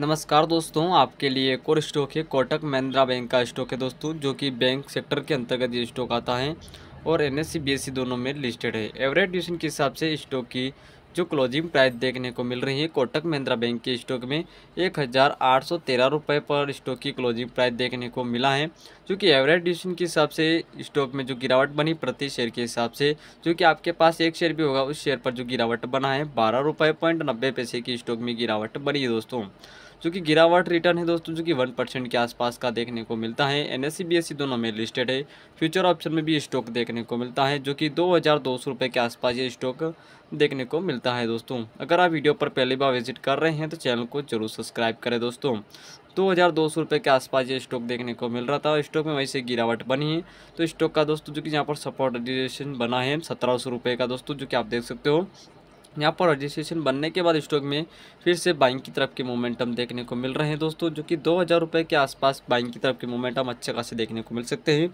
नमस्कार दोस्तों आपके लिए एक और स्टॉक है कोटक महिंद्रा बैंक का स्टॉक है दोस्तों जो कि बैंक सेक्टर के अंतर्गत ये स्टॉक आता है और एन एस e e दोनों में लिस्टेड है एवरेज ड्यूशन के हिसाब से स्टॉक की जो क्लोजिंग प्राइस देखने को मिल रही है कोटक महिंद्रा बैंक के स्टॉक में एक हज़ार आठ सौ तेरह पर स्टॉक की क्लोजिंग प्राइस देखने को मिला है जो कि एवरेज डिशन के हिसाब से स्टॉक में जो गिरावट बनी प्रति शेयर के हिसाब से जो कि आपके पास एक शेयर भी होगा उस शेयर पर जो गिरावट बना है बारह रुपये पॉइंट नब्बे पैसे की स्टॉक में गिरावट बनी है दोस्तों जो कि गिरावट रिटर्न है दोस्तों जो कि वन परसेंट के आसपास का देखने को मिलता है एन एस e, e दोनों में लिस्टेड है फ्यूचर ऑप्शन में भी स्टॉक देखने को मिलता है जो कि दो हज़ार दो सौ रुपये के आसपास ये स्टॉक देखने को मिलता है दोस्तों अगर आप वीडियो पर पहली बार विजिट कर रहे हैं तो चैनल को जरूर सब्सक्राइब करें दोस्तों दो हज़ार दो सौ रुपये के आसपास ये स्टॉक देखने को मिल रहा था और स्टॉक में वैसे गिरावट बनी है तो स्टॉक का दोस्तों जो कि यहाँ पर सपोर्ट डिजेशन बना है सत्रह सौ रुपये का दोस्तों जो कि आप देख सकते हो यहाँ पर रजिस्ट्रेशन बनने के बाद स्टॉक में फिर से बाइंग की तरफ के मोमेंटम देखने को मिल रहे हैं दोस्तों जो कि दो हज़ार रुपये के आसपास बाइंग की तरफ के मोमेंटम अच्छे खासे देखने को मिल सकते हैं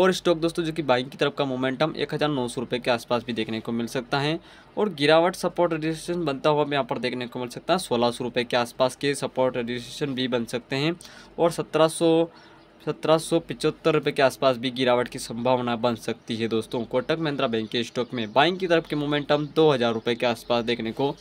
और स्टॉक दोस्तों जो कि बाइंग की तरफ का मोमेंटम एक हज़ार नौ सौ रुपये के आसपास भी देखने को मिल सकता है और गिरावट सपोर्ट रजिस्ट्रेशन बनता हुआ भी यहाँ पर देखने को मिल सकता है सोलह सौ रुपये के आसपास के सपोर्ट रजिस्ट्रेशन भी बन सकते हैं और सत्रह सत्रह रुपए के आसपास भी गिरावट की संभावना बन सकती है दोस्तों कोटक महिंद्रा बैंक के स्टॉक में बाइंग की तरफ के मोमेंटम दो हज़ार के आसपास देखने को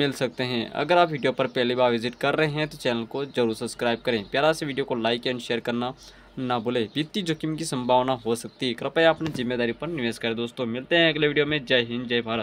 मिल सकते हैं अगर आप वीडियो पर पहली बार विजिट कर रहे हैं तो चैनल को जरूर सब्सक्राइब करें प्यारा से वीडियो को लाइक एंड शेयर करना ना भूलें वित्तीय जोखिम की संभावना हो सकती है कृपया अपनी जिम्मेदारी पर निवेश करें दोस्तों मिलते हैं अगले वीडियो में जय हिंद जय भारत